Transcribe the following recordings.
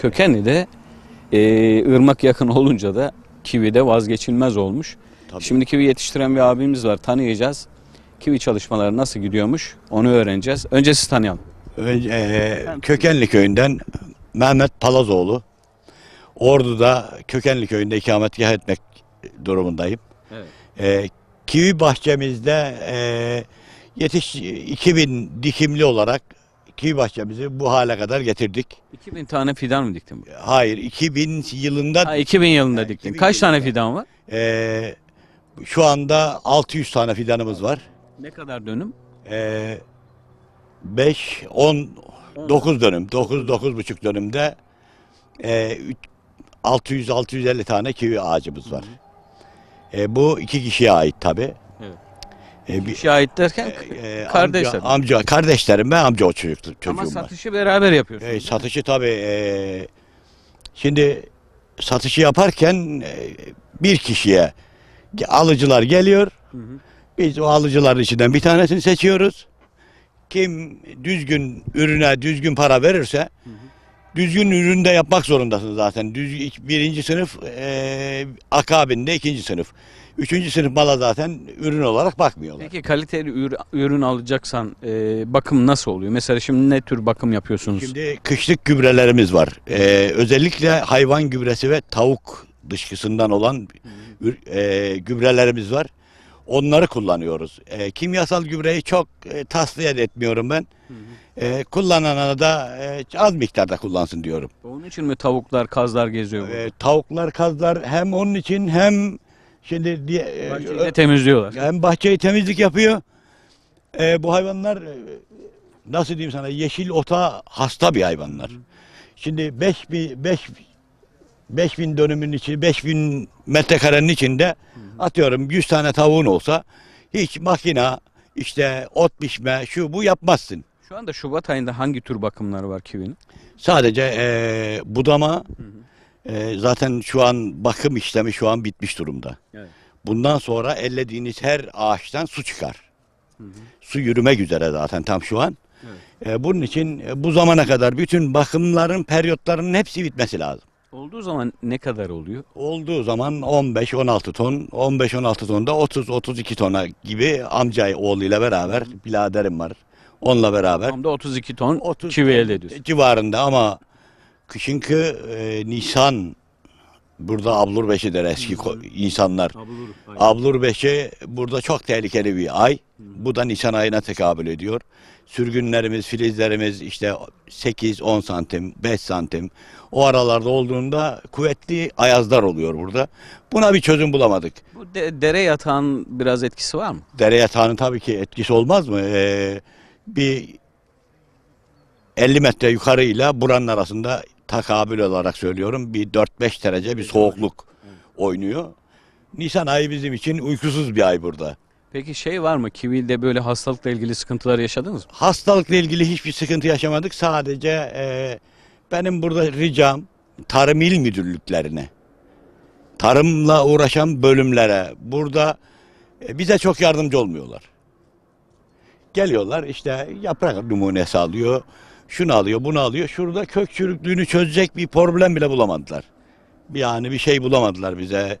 kökeni de e, ırmak yakın olunca da kivi de vazgeçilmez olmuş. Tabii. Şimdi kivi yetiştiren bir abimiz var tanıyacağız. Kivi çalışmaları nasıl gidiyormuş onu öğreneceğiz. Önce siz tanıyalım. Önce, e, Kökenli köyünden Mehmet Palazoğlu. Ordu'da Kökenli köyünde ikametgah etmek durumundayım. Evet. E, kivi bahçemizde e, yetiş 2000 dikimli olarak Kivi bahçemizi bu hale kadar getirdik. 2000 tane fidan mı diktin? E, hayır 2000 yılında Ha, 2000 yılında Ha, diktin. 2000 Kaç tane fidan var? e, şu anda 600 tane fidanımız var. Ne kadar dönüm? 5, 10, 9 dönüm, 9, 9 buçuk dönümde e, 600-650 tane kivi ağacımız var. E, bu iki kişiye ait tabi. E, bir, Şahit derken e, e, kardeşler. Amca, amca, kardeşlerim ben amca o çocuktu, çocuğum Ama satışı var. beraber yapıyorsunuz. E, satışı tabii. E, şimdi satışı yaparken e, bir kişiye alıcılar geliyor. Biz o alıcıların içinden bir tanesini seçiyoruz. Kim düzgün ürüne düzgün para verirse düzgün üründe yapmak zorundasın zaten. Düz, birinci sınıf e, akabinde ikinci sınıf. Üçüncü sınıf mala zaten ürün olarak bakmıyorlar. Peki kaliteli ürün alacaksan e, bakım nasıl oluyor? Mesela şimdi ne tür bakım yapıyorsunuz? Şimdi kışlık gübrelerimiz var. Ee, özellikle hayvan gübresi ve tavuk dışkısından olan e, gübrelerimiz var. Onları kullanıyoruz. E, kimyasal gübreyi çok e, tasfiye etmiyorum ben. E, kullanana da e, az miktarda kullansın diyorum. Onun için mi tavuklar, kazlar geziyor? E, tavuklar, kazlar hem onun için hem Şimdi diye, e, bahçeyi de temizliyorlar. Hem bahçeyi temizlik yapıyor. E, bu hayvanlar e, nasıl diyeyim sana yeşil ota hasta bir hayvanlar. Şimdi 5 5 5000 dönümün içi 5000 metrekarenin içinde hı hı. atıyorum 100 tane tavuğun olsa hiç makina işte ot biçme şu bu yapmazsın. Şu anda Şubat ayında hangi tür bakımları var kivinin? Sadece e, budama, hı hı. E, zaten şu an bakım işlemi şu an bitmiş durumda. Evet. Bundan sonra ellediğiniz her ağaçtan su çıkar. Hı hı. Su yürümek üzere zaten tam şu an. Evet. E, bunun için e, bu zamana kadar bütün bakımların, periyotlarının hepsi bitmesi lazım. Olduğu zaman ne kadar oluyor? Olduğu zaman 15-16 ton, 15-16 tonda 30-32 tona gibi amca oğluyla beraber, biladerim var. Onunla beraber. Tam da 32 ton 30 çivi elde ediyorsun. Civarında ama çünkü e, Nisan burada ablur beşi der eski insanlar. Ablur, beşi burada çok tehlikeli bir ay. Bu da Nisan ayına tekabül ediyor. Sürgünlerimiz, filizlerimiz işte 8-10 santim, 5 santim o aralarda olduğunda kuvvetli ayazlar oluyor burada. Buna bir çözüm bulamadık. Bu de, dere yatağın biraz etkisi var mı? Dere yatağının tabii ki etkisi olmaz mı? Ee, bir 50 metre yukarıyla buranın arasında takabül olarak söylüyorum bir 4-5 derece bir soğukluk oynuyor. Nisan ayı bizim için uykusuz bir ay burada. Peki şey var mı? Kivil'de böyle hastalıkla ilgili sıkıntılar yaşadınız mı? Hastalıkla ilgili hiçbir sıkıntı yaşamadık. Sadece e, benim burada ricam tarım il müdürlüklerine, tarımla uğraşan bölümlere burada e, bize çok yardımcı olmuyorlar. Geliyorlar işte yaprak numunesi alıyor, şunu alıyor, bunu alıyor. Şurada kök çürüklüğünü çözecek bir problem bile bulamadılar. Yani bir şey bulamadılar bize.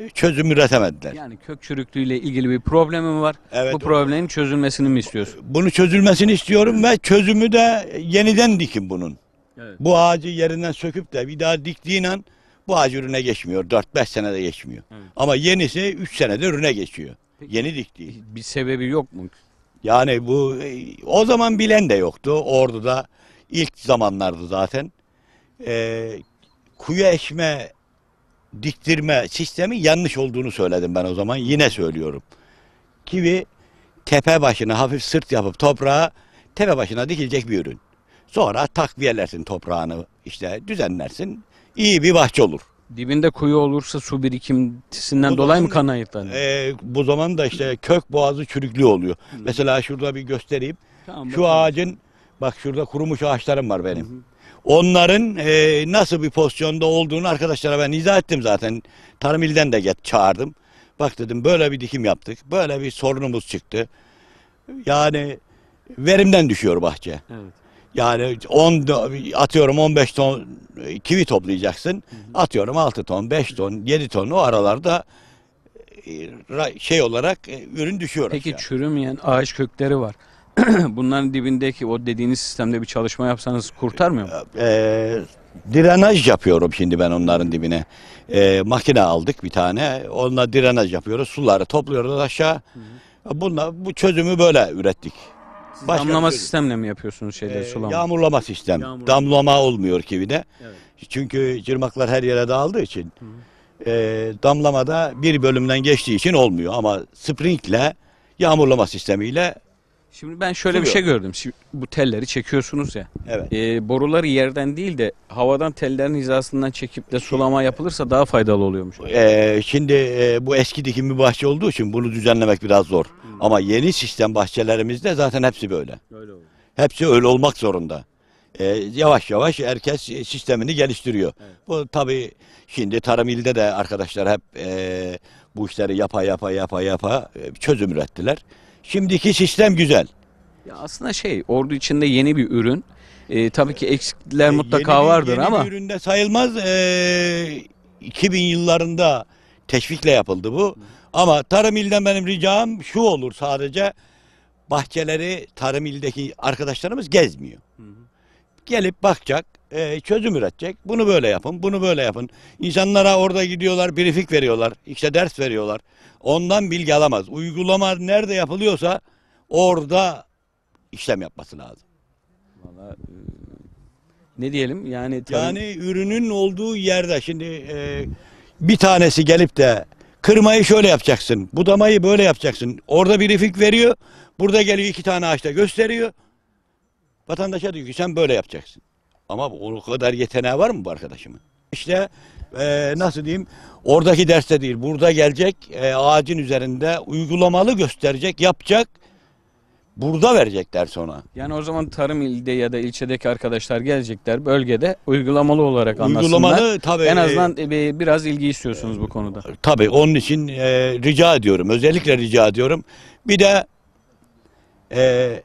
E, çözüm üretemediler. Yani kök çürüklüğüyle ilgili bir problemim var. Evet, Bu problemin çözülmesini mi istiyorsun? E, bunu çözülmesini istiyorum ve çözümü de yeniden dikim bunun. Evet. Bu ağacı yerinden söküp de bir daha diktiğin an bu ağacı ürüne geçmiyor. 4-5 senede geçmiyor. Evet. Ama yenisi 3 senede ürüne geçiyor. Peki, Yeni diktiği. Bir sebebi yok mu? Yani bu e, o zaman bilen de yoktu. Ordu'da ilk zamanlardı zaten. E, kuyu eşme diktirme sistemi yanlış olduğunu söyledim ben o zaman. Yine söylüyorum. Kivi tepe başına hafif sırt yapıp toprağa tepe başına dikilecek bir ürün. Sonra takviyelersin toprağını işte düzenlersin. İyi bir bahçe olur. Dibinde kuyu olursa su birikintisinden bu dolayı zaman, mı kan ayıklanıyor? E, bu zaman da işte kök boğazı çürüklü oluyor. Hı. Hmm. Mesela şurada bir göstereyim. Tamam, Şu bakalım. ağacın bak şurada kurumuş ağaçlarım var benim. Hı hı. Onların e, nasıl bir pozisyonda olduğunu arkadaşlara ben izah ettim zaten. Tarım ilden de get, çağırdım. Bak dedim böyle bir dikim yaptık. Böyle bir sorunumuz çıktı. Yani verimden düşüyor bahçe. Evet. Yani 10 atıyorum 15 ton e, kivi toplayacaksın. Atıyorum 6 ton, 5 ton, 7 ton o aralarda e, şey olarak e, ürün düşüyor. Peki aşağı. çürümeyen ağaç kökleri var. Bunların dibindeki o dediğiniz sistemde bir çalışma yapsanız kurtarmıyor mu? Ee, direnaj yapıyorum şimdi ben onların dibine. Ee, makine aldık bir tane. Onunla direnaj yapıyoruz. Suları topluyoruz aşağı. Bununla, bu çözümü böyle ürettik. Başka Damlama bir şey sistemle mi yapıyorsunuz şeyleri Ee, sulama? Yağmurlama sistem. Yağmurlama. Damlama olmuyor kivide. Evet. Çünkü cırmaklar her yere dağıldığı için ee, damlamada bir bölümden geçtiği için olmuyor ama sprinkle yağmurlama sistemiyle Şimdi ben şöyle Duruyor. bir şey gördüm. Şimdi bu telleri çekiyorsunuz ya. Evet. E, boruları yerden değil de havadan tellerin hizasından çekip de sulama yapılırsa daha faydalı oluyormuş. E, şimdi e, bu eski dikim bir bahçe olduğu için bunu düzenlemek biraz zor. Hı. Hmm. Ama yeni sistem bahçelerimizde zaten hepsi böyle. Öyle oluyor. Hepsi öyle olmak zorunda. E, yavaş yavaş herkes sistemini geliştiriyor. Evet. Bu tabii şimdi tarım ilde de arkadaşlar hep e, bu işleri yapa yapa yapa yapa e, çözüm ürettiler. Şimdiki sistem güzel. Ya aslında şey ordu içinde yeni bir ürün. Ee, tabii ki eksikler e, mutlaka yeni vardır yeni ama bir üründe sayılmaz. Ee, 2000 yıllarında teşvikle yapıldı bu. Ama tarım ilden benim ricam şu olur sadece bahçeleri tarım ildeki arkadaşlarımız gezmiyor. Gelip bakacak e, çözüm üretecek. Bunu böyle yapın, bunu böyle yapın. İnsanlara orada gidiyorlar, birifik veriyorlar, işte ders veriyorlar. Ondan bilgi alamaz. Uygulama nerede yapılıyorsa orada işlem yapması lazım. Vallahi e, ne diyelim yani tabii... yani ürünün olduğu yerde şimdi e, bir tanesi gelip de kırmayı şöyle yapacaksın, budamayı böyle yapacaksın. Orada birifik veriyor, burada geliyor iki tane ağaçta gösteriyor. Vatandaşa diyor ki sen böyle yapacaksın. Ama o kadar yeteneği var mı bu arkadaşımın? İşte e, nasıl diyeyim oradaki derste değil burada gelecek e, ağacın üzerinde uygulamalı gösterecek yapacak burada verecekler sonra. Yani o zaman tarım ilde ya da ilçedeki arkadaşlar gelecekler bölgede uygulamalı olarak anlasınlar. Uygulamalı tabii. En e, azından e, biraz ilgi istiyorsunuz e, bu konuda. E, tabii onun için e, rica ediyorum özellikle rica ediyorum. Bir de e,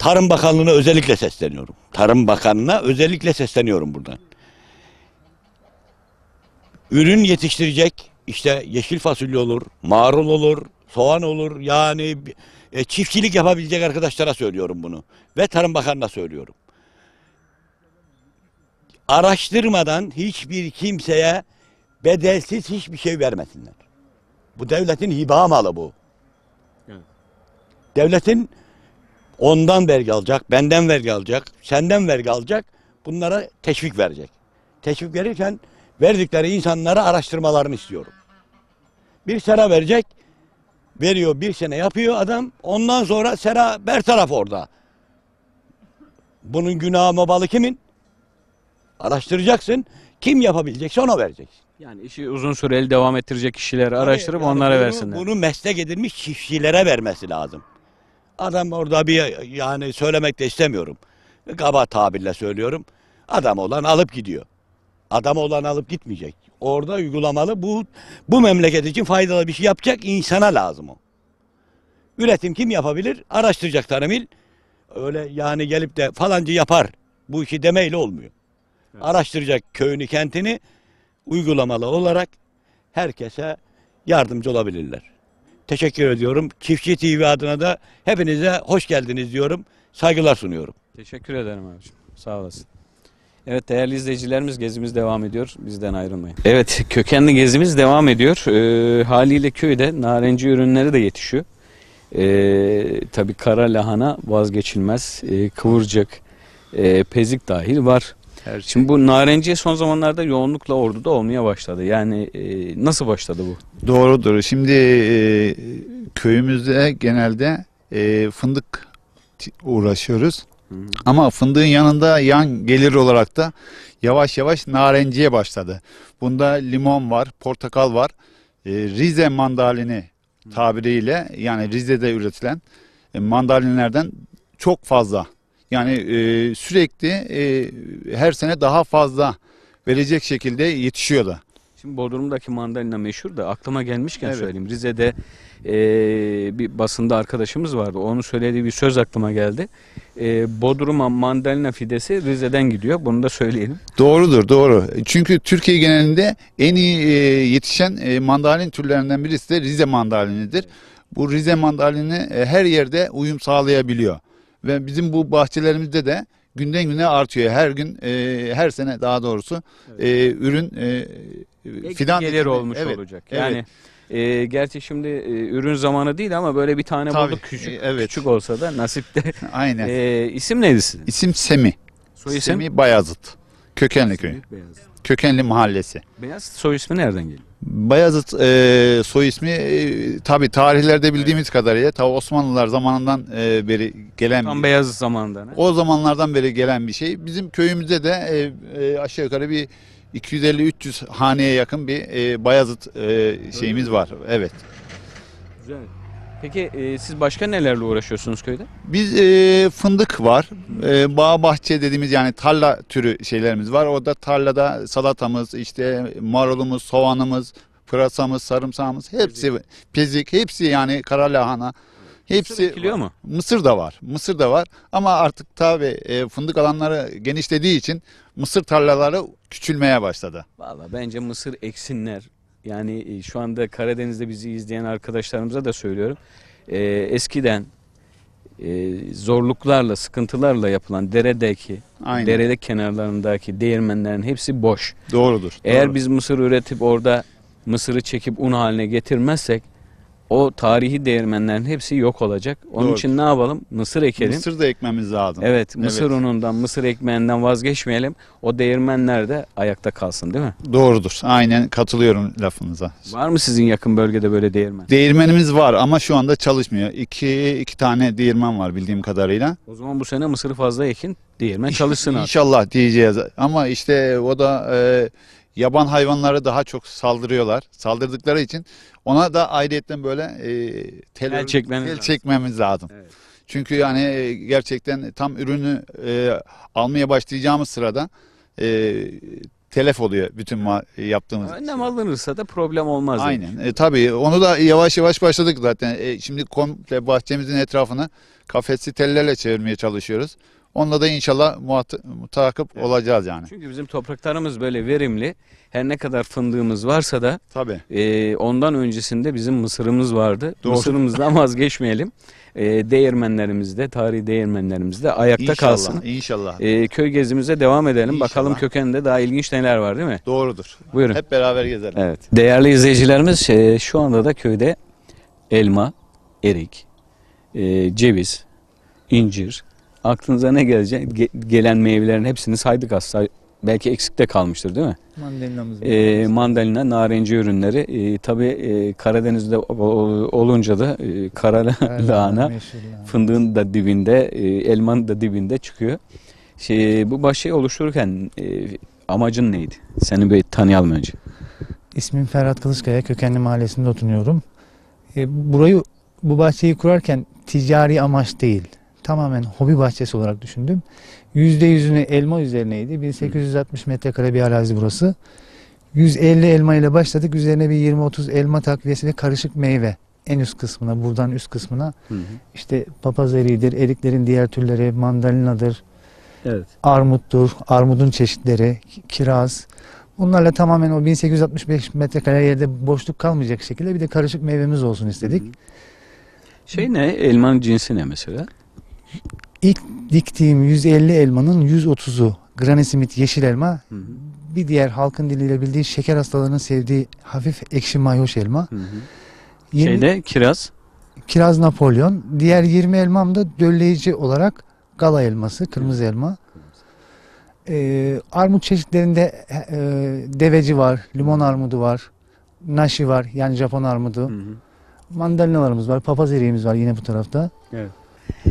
Tarım Bakanlığı'na özellikle sesleniyorum. Tarım Bakanlığı'na özellikle sesleniyorum buradan. Ürün yetiştirecek işte yeşil fasulye olur, marul olur, soğan olur. Yani e, çiftçilik yapabilecek arkadaşlara söylüyorum bunu. Ve Tarım Bakanı'na söylüyorum. Araştırmadan hiçbir kimseye bedelsiz hiçbir şey vermesinler. Bu devletin hiba malı bu. Evet. Devletin Ondan vergi alacak, benden vergi alacak, senden vergi alacak. Bunlara teşvik verecek. Teşvik verirken verdikleri insanlara araştırmalarını istiyorum. Bir sera verecek, veriyor bir sene yapıyor adam. Ondan sonra sera ber taraf orada. Bunun günahı mabalı kimin? Araştıracaksın. Kim yapabilecekse ona vereceksin. Yani işi uzun süreli devam ettirecek kişileri araştırıp yani onlara bunu, versinler. Bunu meslek edilmiş çiftçilere vermesi lazım. Adam orada bir yani söylemek de istemiyorum. Kaba tabirle söylüyorum. Adam olan alıp gidiyor. Adam olan alıp gitmeyecek. Orada uygulamalı bu bu memleket için faydalı bir şey yapacak insana lazım o. Üretim kim yapabilir? Araştıracak Taramil. Öyle yani gelip de falancı yapar bu işi demeyle olmuyor. Evet. Araştıracak köyünü, kentini uygulamalı olarak herkese yardımcı olabilirler teşekkür ediyorum. Çiftçi TV adına da hepinize hoş geldiniz diyorum. Saygılar sunuyorum. Teşekkür ederim abicim. Sağ olasın. Evet değerli izleyicilerimiz gezimiz devam ediyor. Bizden ayrılmayın. Evet kökenli gezimiz devam ediyor. E, haliyle köyde narenci ürünleri de yetişiyor. E, tabii kara lahana vazgeçilmez. E, kıvırcık, e, pezik dahil var. Her şey. Şimdi bu narenciye son zamanlarda yoğunlukla orduda olmaya başladı. Yani e, nasıl başladı bu? Doğrudur. Şimdi e, köyümüzde genelde e, fındık uğraşıyoruz. Ama fındığın yanında yan gelir olarak da yavaş yavaş narenciye başladı. Bunda limon var, portakal var. E, Rize mandalini tabiriyle yani Rize'de üretilen e, mandalinlerden çok fazla yani e, sürekli e, her sene daha fazla verecek şekilde yetişiyorlar. Şimdi Bodrum'daki mandalina meşhur da aklıma gelmişken evet. söyleyeyim. Rize'de e, bir basında arkadaşımız vardı. Onun söylediği bir söz aklıma geldi. E, Bodrum'a mandalina fidesi Rize'den gidiyor. Bunu da söyleyelim. Doğrudur doğru. Çünkü Türkiye genelinde en iyi e, yetişen e, mandalin türlerinden birisi de Rize mandalinidir. Bu Rize mandalini e, her yerde uyum sağlayabiliyor. Ve bizim bu bahçelerimizde de günden güne artıyor. Her gün e, her sene daha doğrusu evet. e, ürün e, fidan gelir olmuş evet, olacak. Yani evet. E, gerçi şimdi e, ürün zamanı değil ama böyle bir tane Tabii, bulduk küçük, e, evet. küçük olsa da nasipte. Aynen. E, isim neydi sizin? İsim Semi. Soy isim? Semi Bayazıt. Kökenli köyü. Kökenli mahallesi. Beyazıt soy ismi nereden geliyor? Bayazıt e, soy ismi e, tabi tarihlerde bildiğimiz kadarıyla tabi Osmanlılar zamanından e, beri gelen Tam Beyazıt zamanından. ne? o zamanlardan beri gelen bir şey. Bizim köyümüzde de e, e, aşağı yukarı bir 250-300 haneye yakın bir e, Bayazıt e, şeyimiz var. Evet. Güzel. Peki e, siz başka nelerle uğraşıyorsunuz köyde? Biz e, fındık var, e, bağ bahçe dediğimiz yani tarla türü şeylerimiz var. Orada tarlada salatamız, işte marulumuz, soğanımız, pırasamız, sarımsağımız hepsi, pezik, pezik hepsi yani kara lahana. Hepsi Mısır mu? Mısır da var. Mısır da var ama artık tabi e, fındık alanları genişlediği için mısır tarlaları küçülmeye başladı. Valla bence mısır eksinler. Yani e, şu anda Karadeniz'de bizi izleyen arkadaşlarımıza da söylüyorum. E, eskiden e, zorluklarla, sıkıntılarla yapılan deredeki, Aynen. derede kenarlarındaki değirmenlerin hepsi boş. Doğrudur. Eğer doğru. biz mısır üretip orada mısırı çekip un haline getirmezsek o tarihi değirmenlerin hepsi yok olacak. Onun Doğru. için ne yapalım? Mısır ekelim. Mısır da ekmemiz lazım. Evet, mısır evet. unundan, mısır ekmeğinden vazgeçmeyelim. O değirmenler de ayakta kalsın değil mi? Doğrudur. Aynen katılıyorum lafınıza. Var mı sizin yakın bölgede böyle değirmen? Değirmenimiz var ama şu anda çalışmıyor. İki, iki tane değirmen var bildiğim kadarıyla. O zaman bu sene mısırı fazla ekin, değirmen çalışsın artık. İnşallah diyeceğiz ama işte o da... E, yaban hayvanlara daha çok saldırıyorlar. Saldırdıkları için ona da ayrıyetten böyle e, tel, el, çekmemiz tel lazım. çekmemiz lazım. Evet. Çünkü yani e, gerçekten tam ürünü e, almaya başlayacağımız sırada e, telef oluyor bütün yaptığımız. Ne şey. alınırsa da problem olmaz. Aynen. E, tabii onu da yavaş yavaş başladık zaten. E, şimdi komple bahçemizin etrafını kafesli tellerle çevirmeye çalışıyoruz. Onunla da inşallah mutakip evet. olacağız yani. Çünkü bizim topraklarımız böyle verimli. Her ne kadar fındığımız varsa da Tabii. E, ondan öncesinde bizim mısırımız vardı. Doğru. Mısırımızdan vazgeçmeyelim. E, değirmenlerimiz de, tarihi değirmenlerimiz de ayakta inşallah, kalsın. İnşallah. E, köy gezimize devam edelim. İnşallah. Bakalım kökeninde daha ilginç neler var değil mi? Doğrudur. Buyurun. Hep beraber gezelim. Evet. Değerli izleyicilerimiz e, şu anda da köyde elma, erik, e, ceviz, incir, aklınıza ne gelecek? Ge gelen meyvelerin hepsini saydık aslında. Belki eksik de kalmıştır değil mi? Mandalina E, ee, mandalina, narenci ürünleri. E, tabii e, Karadeniz'de olunca da e, kara lahana fındığın da dibinde, e, elmanın da dibinde çıkıyor. Şey, bu bahçeyi oluştururken e, amacın neydi? Seni bir tanıyalım önce. İsmim Ferhat Kılıçkaya, kökenli mahallesinde oturuyorum. E, burayı, bu bahçeyi kurarken ticari amaç değil tamamen hobi bahçesi olarak düşündüm. Yüzde yüzünü elma üzerineydi. 1860 metrekare bir arazi burası. 150 elma ile başladık. Üzerine bir 20-30 elma takviyesi ve karışık meyve. En üst kısmına, buradan üst kısmına. Hı hı. işte papaz eriğidir, eriklerin diğer türleri, mandalinadır, evet. armuttur, armudun çeşitleri, kiraz. Bunlarla tamamen o 1865 metrekare yerde boşluk kalmayacak şekilde bir de karışık meyvemiz olsun istedik. Hı hı. Şey ne? Elmanın cinsi ne mesela? İlk diktiğim 150 elmanın 130'u Granny Smith yeşil elma. Hı hı. Bir diğer halkın diliyle bildiği şeker hastalarının sevdiği hafif ekşi mayoş elma. Hı hı. 20, Şeyde kiraz. Kiraz Napolyon. Diğer 20 elmam da dölleyici olarak gala elması, kırmızı elma. Ee, armut çeşitlerinde e, e, deveci var, limon armudu var, nashi var yani Japon armudu. Hı hı. Mandalinalarımız var, papaz eriğimiz var yine bu tarafta. Evet.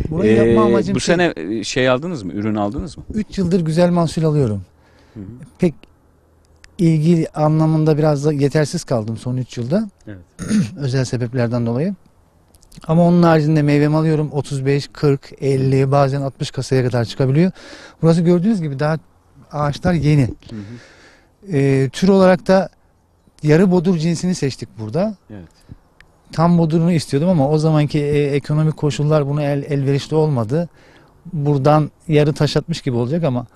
Burayı ee, yapma amacım bu şey, sene e, şey aldınız mı? Ürün aldınız mı? 3 yıldır güzel mahsul alıyorum. Hı hı. Pek ilgi anlamında biraz da yetersiz kaldım son 3 yılda. Evet. Özel sebeplerden dolayı. Ama onun haricinde meyvemi alıyorum 35, 40, 50 bazen 60 kasaya kadar çıkabiliyor. Burası gördüğünüz gibi daha ağaçlar yeni. Hı hı. E, tür olarak da yarı bodur cinsini seçtik burada. Evet tam modunu istiyordum ama o zamanki e, ekonomik koşullar bunu el, elverişli olmadı. Buradan yarı taşatmış gibi olacak ama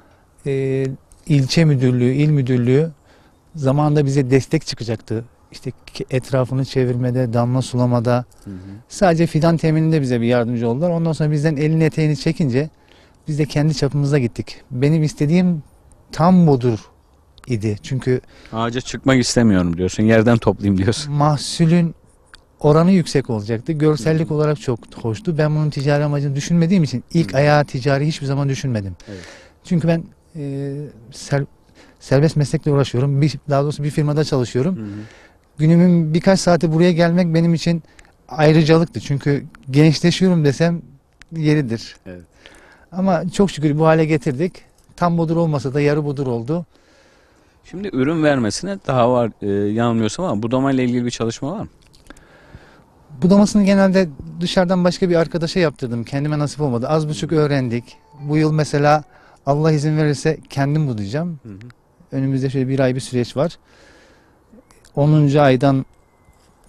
e, ilçe müdürlüğü, il müdürlüğü zamanında bize destek çıkacaktı. İşte etrafını çevirmede, damla sulamada hı hı. sadece fidan temininde bize bir yardımcı oldular. Ondan sonra bizden elini eteğini çekince biz de kendi çapımıza gittik. Benim istediğim tam budur idi. Çünkü ağaca çıkmak istemiyorum diyorsun. Yerden toplayayım diyorsun. Mahsulün oranı yüksek olacaktı. Görsellik Hı. olarak çok hoştu. Ben bunun ticari amacını düşünmediğim için ilk Hı. ayağı ticari hiçbir zaman düşünmedim. Evet. Çünkü ben e, ser, serbest meslekle uğraşıyorum. Bir, daha doğrusu bir firmada çalışıyorum. Hı. Günümün birkaç saati buraya gelmek benim için ayrıcalıktı. Çünkü gençleşiyorum desem yeridir. Evet. Ama çok şükür bu hale getirdik. Tam budur olmasa da yarı budur oldu. Şimdi ürün vermesine daha var e, yanılmıyorsam ama budamayla ilgili bir çalışma var mı? Budamasını genelde dışarıdan başka bir arkadaşa yaptırdım. Kendime nasip olmadı. Az buçuk öğrendik. Bu yıl mesela Allah izin verirse kendim budayacağım. Önümüzde şöyle bir ay bir süreç var. 10. aydan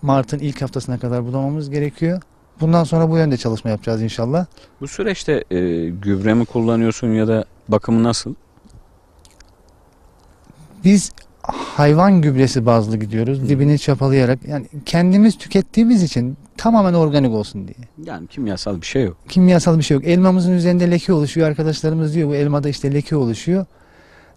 Mart'ın ilk haftasına kadar budamamız gerekiyor. Bundan sonra bu yönde çalışma yapacağız inşallah. Bu süreçte e, gübre mi kullanıyorsun ya da bakımı nasıl? Biz hayvan gübresi bazlı gidiyoruz. Dibini çapalayarak yani kendimiz tükettiğimiz için tamamen organik olsun diye. Yani kimyasal bir şey yok. Kimyasal bir şey yok. Elmamızın üzerinde leke oluşuyor. Arkadaşlarımız diyor bu elmada işte leke oluşuyor.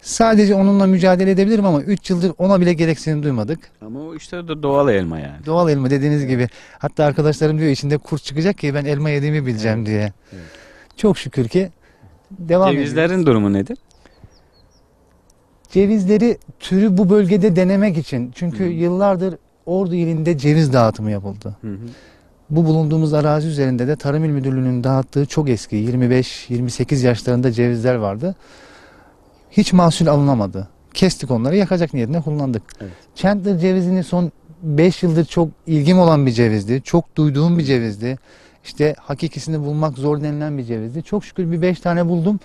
Sadece onunla mücadele edebilirim ama 3 yıldır ona bile gereksinim duymadık. Ama o işte de doğal elma yani. Doğal elma dediğiniz gibi. Hatta arkadaşlarım diyor içinde kurt çıkacak ki ben elma yediğimi bileceğim diye. Evet. Çok şükür ki devam ediyoruz. Cevizlerin durumu nedir? Cevizleri türü bu bölgede denemek için. Çünkü Hı hmm. -hı. yıllardır Ordu ilinde ceviz dağıtımı yapıldı. Hı -hı. Bu bulunduğumuz arazi üzerinde de Tarım İl Müdürlüğü'nün dağıttığı çok eski 25-28 yaşlarında cevizler vardı. Hiç mahsul alınamadı. Kestik onları yakacak niyetine kullandık. Evet. Chandler cevizini son 5 yıldır çok ilgim olan bir cevizdi. Çok duyduğum bir cevizdi. İşte hakikisini bulmak zor denilen bir cevizdi. Çok şükür bir 5 tane buldum.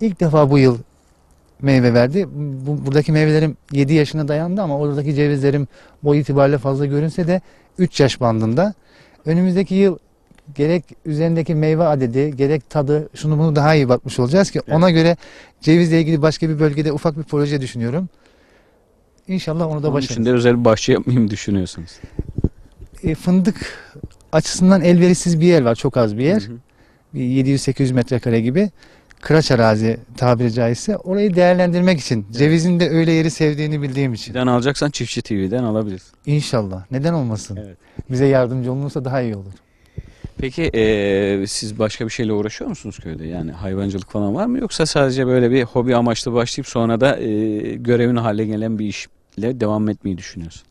İlk defa bu yıl meyve verdi. Bu, buradaki meyvelerim 7 yaşına dayandı ama oradaki cevizlerim boy itibariyle fazla görünse de 3 yaş bandında. Önümüzdeki yıl gerek üzerindeki meyve adedi, gerek tadı şunu bunu daha iyi bakmış olacağız ki evet. ona göre cevizle ilgili başka bir bölgede ufak bir proje düşünüyorum. İnşallah onu da başarırız. Onun için de özel bir bahçe yapmayayım düşünüyorsunuz? E, fındık açısından elverişsiz bir yer var. Çok az bir yer. 700-800 metrekare gibi kıraç arazi tabiri caizse orayı değerlendirmek için. Cevizin de öyle yeri sevdiğini bildiğim için. Fidan alacaksan Çiftçi TV'den alabiliriz. İnşallah. Neden olmasın? Evet. Bize yardımcı olunursa daha iyi olur. Peki eee, siz başka bir şeyle uğraşıyor musunuz köyde? Yani hayvancılık falan var mı yoksa sadece böyle bir hobi amaçlı başlayıp sonra da eee görevin haline gelen bir işle devam etmeyi düşünüyorsun?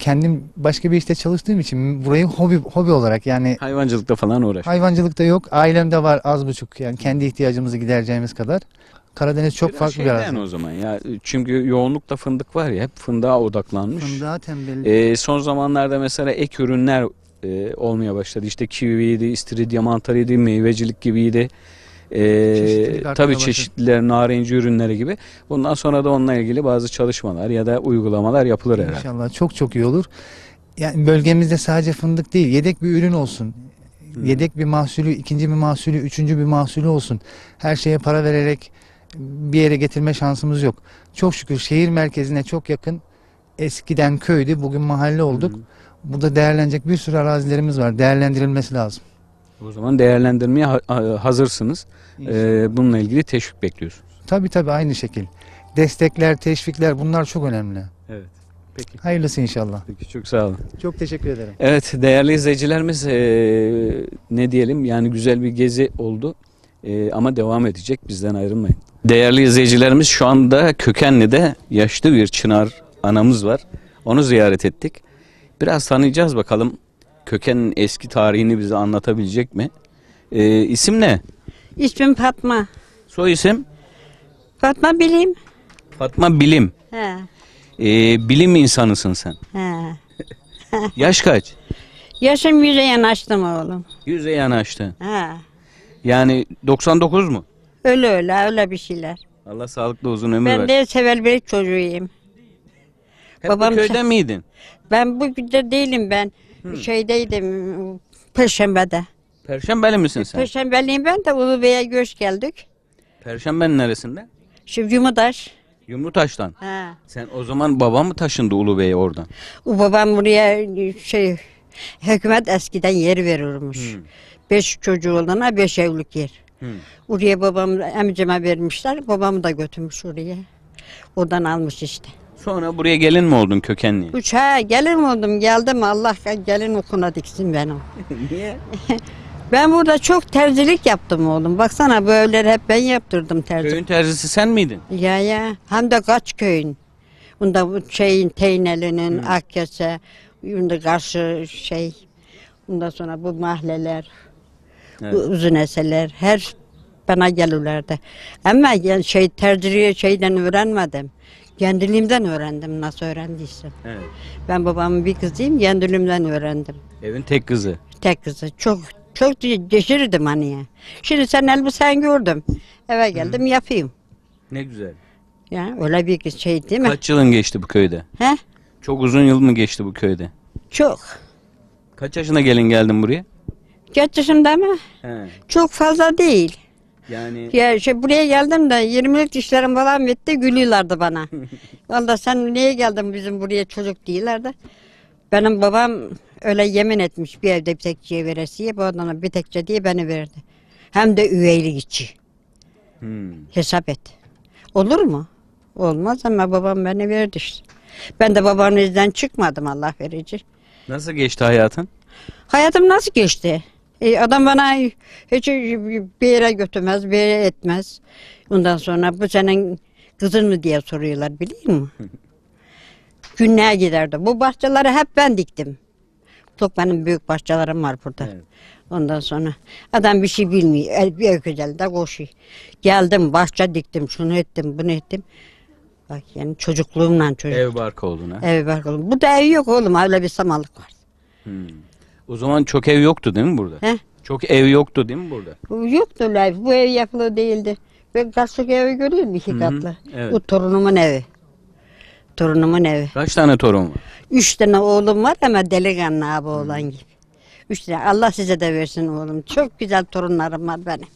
kendim başka bir işte çalıştığım için burayı hobi hobi olarak yani Hayvancılıkta falan uğraş. hayvancılıkta yok. Ailemde var az buçuk yani kendi ihtiyacımızı gidereceğimiz kadar. Karadeniz çok Biraz farklı bir şeyden arazi. o zaman ya. Çünkü yoğunlukta fındık var ya hep fındığa odaklanmış. Fındığa tembellik. Ee, son zamanlarda mesela ek ürünler e, olmaya başladı. İşte kiviydi, istiridye mantarıydı, meyvecilik gibiydi. E, tabii çeşitliler, narenci ürünleri gibi. Bundan sonra da onunla ilgili bazı çalışmalar ya da uygulamalar yapılır herhalde. İnşallah çok çok iyi olur. Yani bölgemizde sadece fındık değil, yedek bir ürün olsun. Hı. Hmm. Yedek bir mahsulü, ikinci bir mahsulü, üçüncü bir mahsulü olsun. Her şeye para vererek bir yere getirme şansımız yok. Çok şükür şehir merkezine çok yakın. Eskiden köydü, bugün mahalle olduk. Hı. Hmm. Burada değerlenecek bir sürü arazilerimiz var. Değerlendirilmesi lazım. O zaman değerlendirmeye hazırsınız. Ee, bununla ilgili teşvik bekliyorsunuz. Tabii tabii aynı şekil. Destekler, teşvikler bunlar çok önemli. Evet. Peki. Hayırlısı inşallah. Peki çok sağ olun. Çok teşekkür ederim. Evet değerli izleyicilerimiz e, ne diyelim yani güzel bir gezi oldu e, ama devam edecek bizden ayrılmayın. Değerli izleyicilerimiz şu anda Kökenli'de yaşlı bir Çınar anamız var. Onu ziyaret ettik. Biraz tanıyacağız bakalım Kökenin eski tarihini bize anlatabilecek mi? E, isim ne? İsmim Fatma. Soy isim? Fatma Bilim. Fatma Bilim. He. E, bilim insanısın sen. He. Yaş kaç? Yaşım yüze yanaştım oğlum. Yüze yanaştı. He. Yani 99 mu? Öyle öyle öyle bir şeyler. Allah sağlıklı uzun ömür versin. Ben de sevelbelik çocuğuyum. Hep Babam bu köyden miydin? Ben bu köyde değilim ben. Hı. Şeydeydim Perşembe'de. Perşembeli misin sen? Perşembeliyim ben de Ulu Bey'e göç geldik. Perşembenin neresinde? Şimdi Yumudaş. Yumrutaş'tan. Ha. Sen o zaman babam mı taşındı Ulu Bey'e oradan? O babam buraya şey hükümet eskiden yer verirmiş. Hı. Beş çocuğu olana beş evlilik yer. Hı. Oraya babam amcama vermişler. Babamı da götürmüş oraya. Oradan almış işte. Sonra buraya gelin mi oldun kökenli? Üç he gelin oldum geldim Allah gelin okuna diksin beni. Niye? ben burada çok terzilik yaptım oğlum. Baksana böyle hep ben yaptırdım terzi. Köyün terzisi sen miydin? Ya ya hem de kaç köyün. Bunda bu şeyin Teyneli'nin, hmm. Akyase, bunda karşı şey. Bundan sonra bu mahalleler, evet. bu uzun eseler her bana gelirlerdi. Ama yani şey terziliği şeyden öğrenmedim. Kendiliğimden öğrendim nasıl öğrendiysen. Evet. Ben babamın bir kızıyım kendiliğimden öğrendim. Evin tek kızı. Tek kızı. Çok çok geçirirdim hani Şimdi sen elbisen gördüm. Eve geldim Hı. yapayım. Ne güzel. Ya öyle bir şey değil mi? Kaç yılın geçti bu köyde? He? Çok uzun yıl mı geçti bu köyde? Çok. Kaç yaşına gelin geldin buraya? Kaç yaşında mı? He. Çok fazla değil. Yani... Ya şey buraya geldim de 20'lik işlerim falan bitti gülüyorlardı bana. Valla sen niye geldin bizim buraya çocuk diyorlardı. Benim babam öyle yemin etmiş bir evde bir tekçiye veresiye. Bu adana bir tekçe diye beni verdi. Hem de üyeylik içi. Hmm. Hesap et. Olur mu? Olmaz ama babam beni verdi işte. Ben de babanın izinden çıkmadım Allah verici. Nasıl geçti hayatın? Hayatım nasıl geçti? E, adam bana hiç bir yere götürmez, bir yere etmez. Ondan sonra bu senin kızın mı diye soruyorlar biliyor musun? Günlüğe giderdi. Bu bahçeleri hep ben diktim. Çok benim büyük bahçelerim var burada. Evet. Ondan sonra adam bir şey bilmiyor. El bir güzel de koşuyor. Geldim bahçe diktim, şunu ettim, bunu ettim. Bak yani çocukluğumdan çocuk. Ev bark oldun ha? Ev bark oldum. Bu da ev yok oğlum. Öyle bir samalık var. Hmm. O zaman çok ev yoktu değil mi burada? He? Çok ev yoktu değil mi burada? Yoktu lan, Bu ev yapılı değildi. Ben kaçlık evi görüyorum iki Hı katlı. evet. Bu torunumun evi. Torunumun evi. Kaç tane torun var? Üç tane oğlum var ama delikanlı abi olan gibi. Üç tane. Allah size de versin oğlum. Çok güzel torunlarım var benim.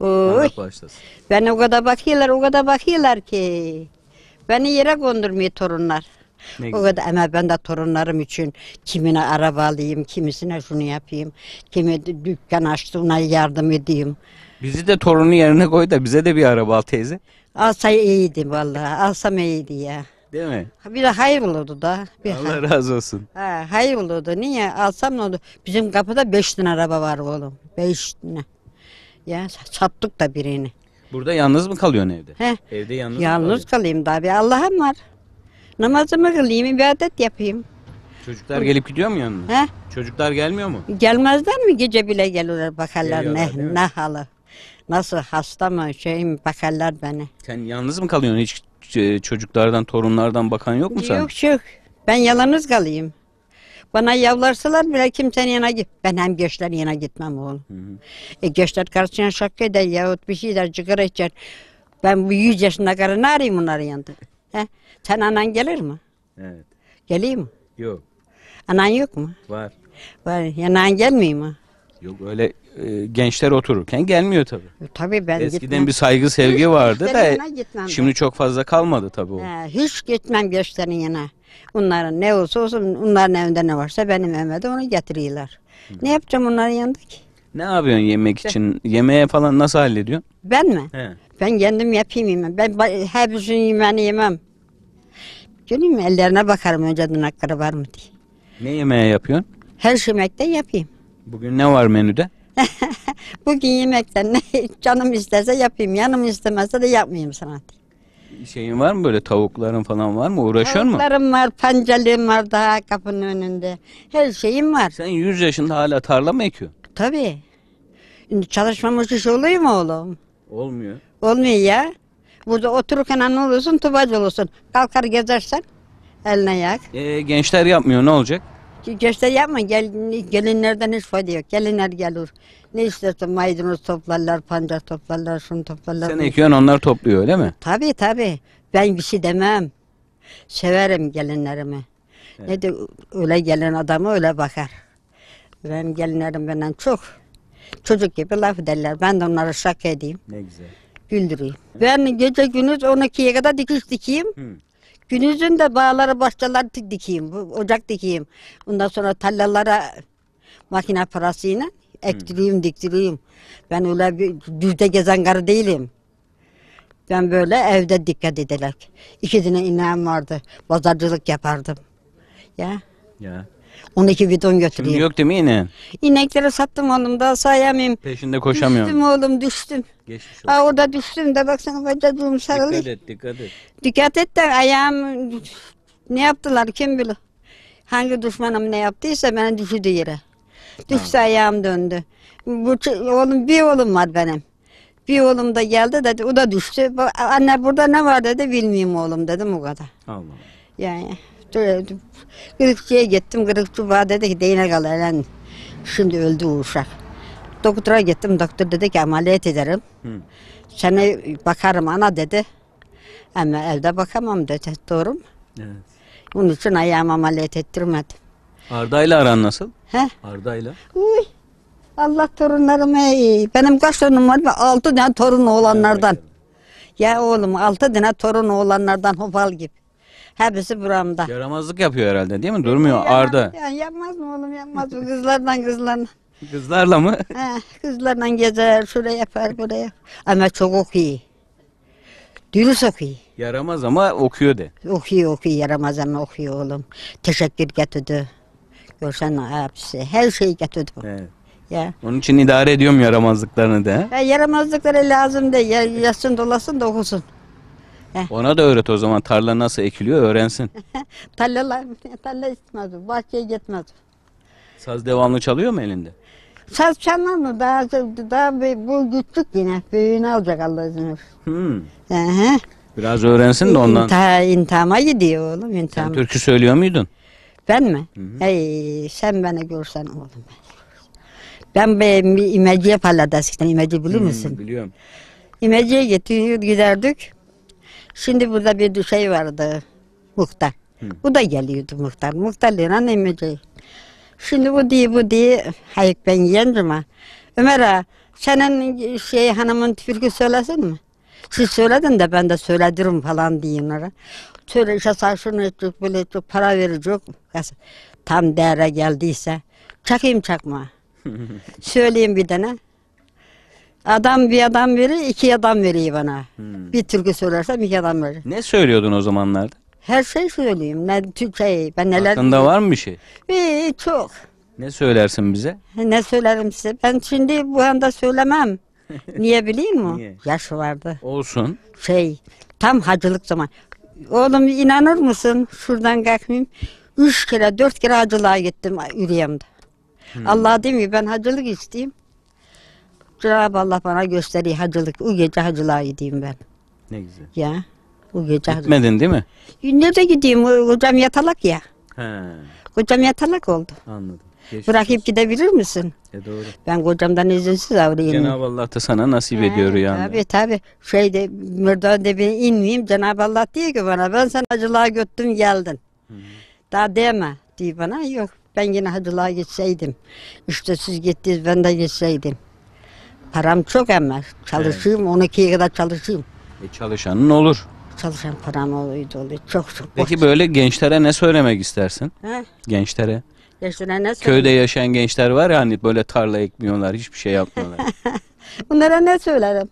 Oy. Allah bağışlasın. Ben o kadar bakıyorlar, o kadar bakıyorlar ki. Beni yere kondurmuyor torunlar. Ne o kadar ama ben de torunlarım için kimine araba alayım, kimisine şunu yapayım, kimi dükkan açtığına yardım edeyim. Bizi de torunun yerine koy da bize de bir araba al teyze. Alsa iyiydi vallahi. Alsam iyiydi ya. Değil mi? Bir de hayır olurdu da. Bir Allah hayır. razı olsun. Ha, hayır olurdu. Niye? Alsam ne oldu? Bizim kapıda beş tane araba var oğlum. Beş tane. Ya sattık da birini. Burada yalnız mı kalıyorsun evde? He. Evde yalnız Yalnız kalayım da bir Allah'ım var. Namazımı kılayım, ibadet yapayım. Çocuklar gelip gidiyor mu yanına? He? Çocuklar gelmiyor mu? Gelmezler mi? Gece bile gelirler bakarlar ne, ne halı. Nasıl hasta mı şey mi bakarlar beni. Sen yalnız mı kalıyorsun? Hiç e, çocuklardan, torunlardan bakan yok mu sen? Yok yok. Ben yalnız kalayım. Bana yavlarsalar bile kimsenin yanına git. Ben hem gençlerin yanına gitmem oğlum. E gençler karşısına şaka eder yahut bir şeyler der, cigara Ben bu yüz yaşında kadar ne arayayım onların yanında? He. Sen anan gelir mi? Evet. Geleyim mi? Yok. Anan yok mu? Var. Var. Yanan gelmiyor mu? Yok öyle e, gençler otururken gelmiyor tabi. E, tabi ben Eskiden gitmem. bir saygı sevgi hiç vardı da şimdi ben. çok fazla kalmadı tabi. o. He, hiç gitmem gençlerin yanına. Onların ne olsa olsun onların evinde ne varsa benim evime de onu getiriyorlar. Hı. Ne yapacağım onların yanında ki? Ne yapıyorsun yemek için? Yemeğe falan nasıl hallediyorsun? Ben mi? He. Ben kendim yapayım mı? Ben hepsini yemeğini yemem. Göreyim mi? Ellerine bakarım önceden akları var mı diye. Ne yemeği yapıyorsun? Her yemekte yapayım. Bugün ne var menüde? Bugün yemekten ne canım isterse yapayım, yanım istemezse de yapmayayım sana diye. Şeyin var mı böyle tavukların falan var mı? Uğraşıyor mu? Tavuklarım var, pancalim var daha kapının önünde. Her şeyim var. Sen 100 yaşında hala tarla mı ekiyorsun? Tabii. Çalışmamış iş oluyor mu oğlum? Olmuyor. Olmuyor ya. Burada otururken ne olursun tubacı olursun. Kalkar gezersen eline yak. Ee, gençler yapmıyor ne olacak? Gençler yapma gel, gelinlerden hiç fayda yok. Gelinler gelir. Ne istersen maydanoz toplarlar, pancar toplarlar, şunu toplarlar. Sen bunu. ekiyorsun onlar topluyor öyle mi? Tabii tabii. Ben bir şey demem. Severim gelinlerimi. Evet. Ne de öyle gelen adamı öyle bakar. Ben gelinlerim benden çok. Çocuk gibi laf ederler. Ben de onlara şaka edeyim. Ne güzel. Güldüreyim. Ben gece gündüz 12'ye kadar dikiş dikeyim. Hı. Günüzün de bağları bahçeleri dik- dikeyim. Ocak dikeyim. Ondan sonra tarlalara makine parasıyla ektireyim diktireyim. Ben öyle bir düzde gezen karı değilim. Ben böyle evde dikkat ederek. İki tane ineğim vardı. Pazarcılık yapardım. Ya. Ya. 12 bidon götüreyim. Şimdi yok değil mi yine? İnekleri sattım oğlum daha sayamayayım. Peşinde koşamıyorum. Düştüm oğlum düştüm. Geçmiş olsun. Ha, orada düştüm de baksana bacacığım sarılı. Dikkat et dikkat et. Dikkat et de ayağım ne yaptılar kim bilir. Hangi düşmanım ne yaptıysa beni düşürdü yere. düştü ha. ayağım döndü. Bu, oğlum bir oğlum var benim. Bir oğlum da geldi dedi o da düştü. Anne burada ne var dedi bilmiyorum oğlum dedim o kadar. Allah. Yani. Kırıkçıya gittim. Kırıkçı bana dedi ki değnek al lan. Şimdi öldü uşak. Doktora gittim. Doktor dedi ki ameliyat ederim. Hı. Seni bakarım ana dedi. Ama evde bakamam dedi. Doğru mu? Evet. Onun için ayağımı ameliyat ettirmedim. Arda'yla aran nasıl? He? Arda'yla. Uy. Allah torunlarım ey. Benim kaç torunum var? Ben altı tane torun olanlardan. Evet. Ya oğlum altı tane torun olanlardan hopal gibi. Hepsi buramda. Yaramazlık yapıyor herhalde değil mi? Ee, Durmuyor Yaramaz- Arda. Ya, yapmaz mı oğlum yapmaz mı? Kızlarla kızlarla. Kızlarla mı? He, kızlarla gezer, şöyle yapar, buraya. Ama çok okuyor. Dürüst okuyor. Yaramaz ama okuyor de. Okuyor, okuyor, yaramaz ama okuyor oğlum. Teşekkür getirdi. Görsen hepsi, her şeyi getirdi. Evet. Ya. Onun için idare ediyorum yaramazlıklarını de. Ya yaramazlıkları lazım de. Ya, yazsın dolasın da okusun. Heh. Ona da öğret o zaman tarla nasıl ekiliyor öğrensin. Tarlalar, tarla gitmez, bahçeye gitmez. Saz devamlı çalıyor mu elinde? Saz çalmaz mı? Daha, daha bir- bu güçlük yine. Büyüğünü alacak Allah izin verirse. Hmm. Biraz öğrensin de ondan. İntiha, intihama gidiyor oğlum Sen türkü söylüyor muydun? Ben mi? Hey, sen beni görsen oğlum. Ben Ben be İmeci'ye Palladas'tan İmeci biliyor musun? Hmm, biliyorum. İmeci'ye gidiyor giderdik. Şimdi burada bir şey vardı. Muhtar. Hı. Bu da geliyordu muhtar. Muhtar Muhtarlığına nemece. Şimdi bu diye bu diye hayık ben yencim ha. Ömer ağa senin şey hanımın türkü söylesin mi? Siz söyledin de ben de söyledirim falan diyinlere. Söyle işte saçını edecek, böyle edecek, para verecek. Tam değere geldiyse çakayım çakma. Söyleyeyim bir tane. Adam bir adam verir, iki adam veriyor bana. Hmm. Bir türkü söylersem iki adam verir. Ne söylüyordun o zamanlarda? Her şey söyleyeyim. Ne Türkçe, ben neler... Aklında var mı bir şey? Ee, çok. Ne söylersin bize? Ne söylerim size? Ben şimdi bu anda söylemem. Niye biliyor musun? Niye? Yaş vardı. Olsun. Şey, tam hacılık zaman. Oğlum inanır mısın? Şuradan kalkmayayım. Üç kere, dört kere hacılığa gittim üriyemde. Hmm. Allah mi? ben hacılık isteyeyim. Cenab-ı Allah bana gösteriyor hacılık. O gece hacılığa gideyim ben. Ne güzel. Ya. O gece hacılığa. Gitmedin değil mi? Nerede gideyim? Hocam yatalak ya. He. Kocam yatalak oldu. Anladım. Geçmiş Bırakıp olsun. gidebilir misin? E doğru. Ben kocamdan izinsiz avrayayım. Cenab-ı Allah da sana nasip He, ediyor yani. Tabii tabii. Şeyde merdivende ben inmeyeyim. Cenab-ı Allah diyor ki bana ben sen hacılığa göttüm geldin. Hı. Daha deme diyor bana. Yok ben yine hacılığa gitseydim. İşte siz gittiniz ben de gitseydim. Param çok ama çalışayım, 12'ye kadar çalışayım. E çalışanın olur. Çalışan param oluyor, oluyor. Çok çok. Peki böyle gençlere ne söylemek istersin? He? Gençlere. Gençlere ne söyle? Köyde yaşayan gençler var ya hani böyle tarla ekmiyorlar, hiçbir şey yapmıyorlar. Bunlara ne söylerim?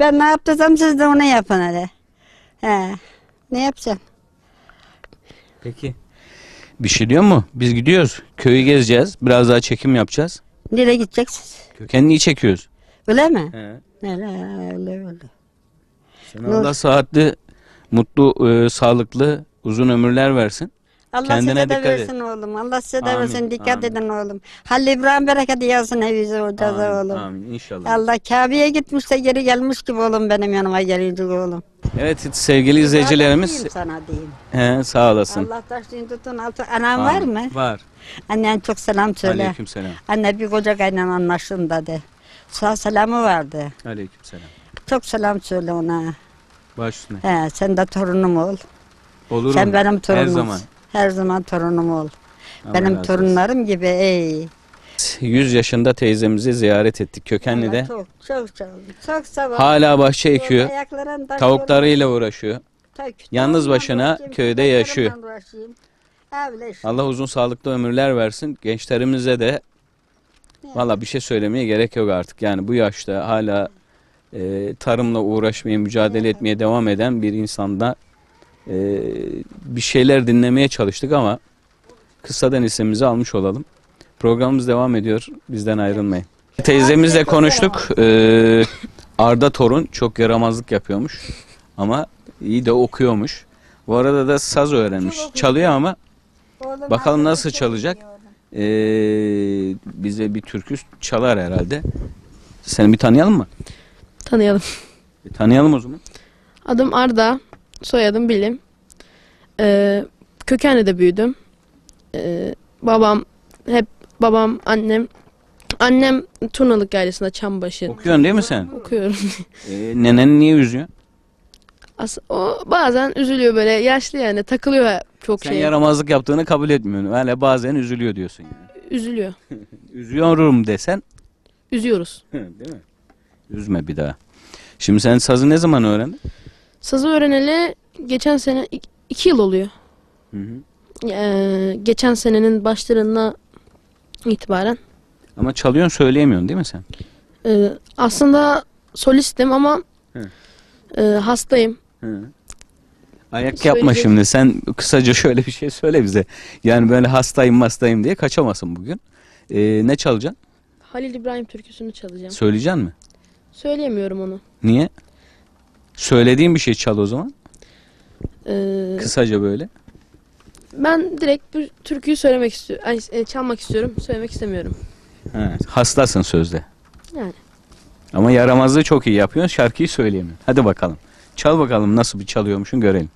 Ben ne yaptıysam siz de onu yapın hadi. He. Ne yapacağım? Peki. Bir şey diyor mu? Biz gidiyoruz. Köyü gezeceğiz. Biraz daha çekim yapacağız. Nereye gideceksiniz? Kökenliği çekiyoruz. Öyle mi? He. Öyle öyle öyle. Sen Allah saatli, mutlu, e, sağlıklı, uzun ömürler versin. Allah Kendine size de versin et. oğlum. Allah size de versin. Dikkat amin. edin oğlum. Halil İbrahim bereketi yazsın evinize orada oğlum. amin inşallah. Allah Kabe'ye gitmiş de geri gelmiş gibi oğlum benim yanıma gelince oğlum. Evet sevgili izleyicilerimiz. Diyeyim sana diyeyim. He, sağ olasın. Allah taşını tutun altı. Anan var mı? Var. Annen çok selam söyle. selam. Anne bir koca kaynan anlaşın de. Sağ selamı vardı. Aleyküm selam. Çok selam söyle ona. Baş üstüne. He, sen de torunum ol. Olurum. Sen benim torunum. Her zaman. Her zaman torunum ol. Allah benim torunlarım olsun. gibi ey. 100 yaşında teyzemizi ziyaret ettik Kökenli de. Çok çok çok. Çok sağ ol. Hala bahçe ekiyor. Tavuklarıyla uğraşıyor. Yalnız başına köyde yaşıyor. Allah uzun sağlıklı ömürler versin. Gençlerimize de Valla bir şey söylemeye gerek yok artık. Yani bu yaşta hala e, tarımla uğraşmaya, mücadele evet. etmeye devam eden bir insanda e, bir şeyler dinlemeye çalıştık ama kısadan hissemizi almış olalım. Programımız devam ediyor. Bizden ayrılmayın. Evet. Teyzemizle konuştuk. Ee, Arda Torun çok yaramazlık yapıyormuş. Ama iyi de okuyormuş. Bu arada da saz öğrenmiş. Çalıyor ama bakalım nasıl çalacak e, bize bir türkü çalar herhalde. Seni bir tanıyalım mı? Tanıyalım. E, tanıyalım o zaman. Adım Arda, soyadım Bilim. Ee, kökenli'de büyüdüm. Ee, babam, hep babam, annem. Annem tunalık ailesinde Çambaşı. Okuyorsun değil mi sen? Okuyorum. Ee, nenen niye üzüyor? As o bazen üzülüyor böyle yaşlı yani takılıyor çok Sen şey. yaramazlık yaptığını kabul etmiyorsun. Yani bazen üzülüyor diyorsun yani. Üzülüyor. Üzüyorum desen Üzüyoruz. değil mi? Üzme bir daha. Şimdi sen sazı ne zaman öğrendin? Sazı öğreneli geçen sene iki yıl oluyor. Hı hı. Ee, geçen senenin başlarına itibaren. Ama çalıyorsun söyleyemiyorsun değil mi sen? Ee, aslında solistim ama e, hastayım. Ayak yapma şimdi. Sen kısaca şöyle bir şey söyle bize. Yani böyle hastayım hastayım diye kaçamasın bugün. Ee, ne çalacaksın? Halil İbrahim türküsünü çalacağım. Söyleyeceksin mi? Söyleyemiyorum onu. Niye? Söylediğin bir şey çal o zaman. Ee, Kısaca böyle. ben direkt bu türküyü söylemek istiyorum. Ay, e, çalmak istiyorum. Söylemek istemiyorum. Ha, hastasın sözde. Yani. Ama yaramazlığı çok iyi yapıyorsun. Şarkıyı söyleyemiyorsun. Hadi bakalım. Çal bakalım nasıl bir çalıyormuşsun görelim.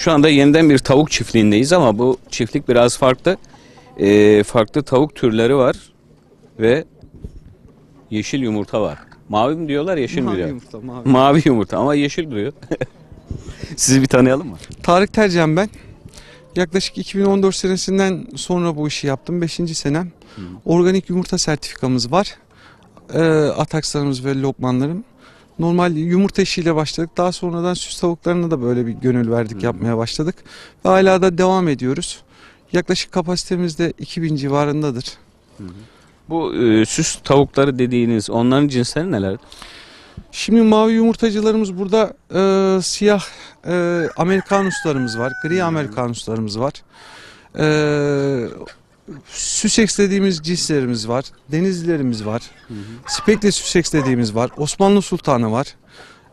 Şu anda yeniden bir tavuk çiftliğindeyiz ama bu çiftlik biraz farklı. Ee, farklı tavuk türleri var ve yeşil yumurta var. Mavi mi diyorlar, yeşil mi diyorlar? Yumurta, mavi. mavi yumurta ama yeşil duruyor. Sizi bir tanıyalım mı? Tarık Tercan ben. Yaklaşık 2014 senesinden sonra bu işi yaptım. Beşinci senem. Hı. Organik yumurta sertifikamız var. Ee, ataklarımız ve lokmanlarım normal yumurta işiyle başladık. Daha sonradan süs tavuklarına da böyle bir gönül verdik hmm. yapmaya başladık. Ve hala da devam ediyoruz. Yaklaşık kapasitemiz de 2000 civarındadır. Bu e, süs tavukları dediğiniz onların cinsleri neler? Şimdi mavi yumurtacılarımız burada e, siyah e, Amerikanuslarımız var, gri Amerikan Amerikanuslarımız var. E, Süseks dediğimiz cinslerimiz var. Denizlilerimiz var. Hı hı. Spekle Süseks dediğimiz var. Osmanlı Sultanı var.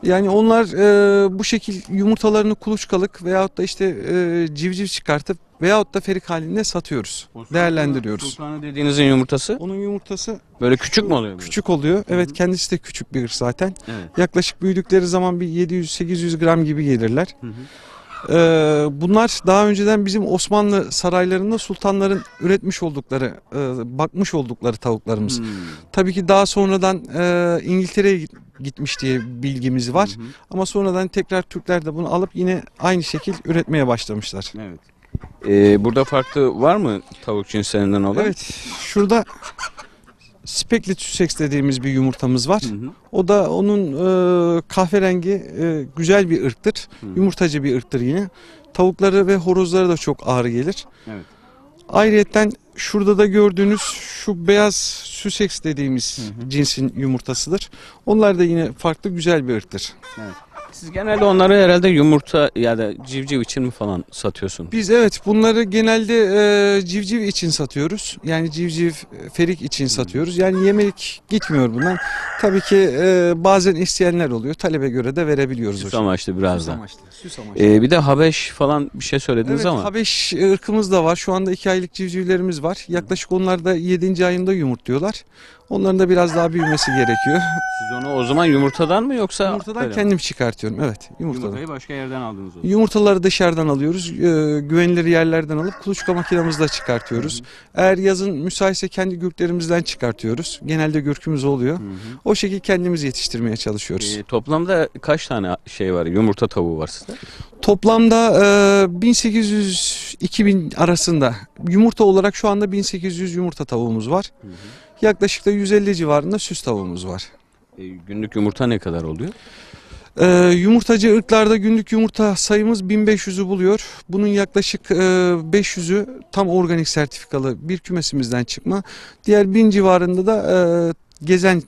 Yani onlar e, bu şekil yumurtalarını kuluçkalık veyahut da işte e, civciv çıkartıp veyahut da ferik halinde satıyoruz. O değerlendiriyoruz. Sultanı dediğinizin yumurtası? Onun yumurtası böyle küçük mü oluyor? Böyle? Küçük oluyor. Evet Hı -hı. kendisi de küçük bir zaten. Evet. Yaklaşık büyüdükleri zaman bir 700-800 gram gibi gelirler. Hı -hı. Ee, bunlar daha önceden bizim Osmanlı saraylarında sultanların üretmiş oldukları, e, bakmış oldukları tavuklarımız. Hmm. Tabii ki daha sonradan e, İngiltere'ye gitmiş diye bilgimiz var. Hı Ama sonradan tekrar Türkler de bunu alıp yine aynı şekil üretmeye başlamışlar. Evet. Ee, burada farklı var mı tavuk cinslerinden olan? Evet. Şurada Spekli süseks dediğimiz bir yumurtamız var. Hı hı. O da onun e, kahverengi e, güzel bir ırktır. Hı. Yumurtacı bir ırktır yine. Tavukları ve horozlara da çok ağır gelir. Evet. Ayrıyeten şurada da gördüğünüz şu beyaz süseks dediğimiz hı hı. cinsin yumurtasıdır. Onlar da yine farklı güzel bir ırktır. Evet. Siz genelde onları herhalde yumurta ya da civciv için mi falan satıyorsunuz? Biz evet bunları genelde e, civciv için satıyoruz. Yani civciv e, ferik için satıyoruz. Hmm. Yani yemelik gitmiyor bundan. Tabii ki e, bazen isteyenler oluyor. Talebe göre de verebiliyoruz. Süs amaçlı biraz da. Süs amaçlı. Ee, bir de Habeş falan bir şey söylediniz Evet ama. Habeş ırkımız da var. Şu anda iki aylık civcivlerimiz var. Hmm. Yaklaşık onlar da 7. ayında yumurtluyorlar. Onların da biraz daha büyümesi gerekiyor. Siz onu o zaman yumurtadan mı yoksa? Yumurtadan Öyle kendim mi? çıkartıyorum evet. Yumurtadan. Yumurtayı başka yerden aldınız o zaman. Yumurtaları dışarıdan alıyoruz. E, güvenilir yerlerden alıp kuluçka makinamızla çıkartıyoruz. Hı hı. Eğer yazın müsaitse kendi gürklerimizden çıkartıyoruz. Genelde gürkümüz oluyor. Hı hı. O şekilde kendimiz yetiştirmeye çalışıyoruz. E, toplamda kaç tane şey var yumurta tavuğu var sizde? Toplamda e, 1800-2000 arasında yumurta olarak şu anda 1800 yumurta tavuğumuz var. Hı hı. Yaklaşık da 150 civarında süs tavuğumuz var. E, günlük yumurta ne kadar oluyor? E, yumurtacı ırklarda günlük yumurta sayımız 1500'ü buluyor. Bunun yaklaşık e, 500'ü tam organik sertifikalı bir kümesimizden çıkma. Diğer 1000 civarında da e, gezen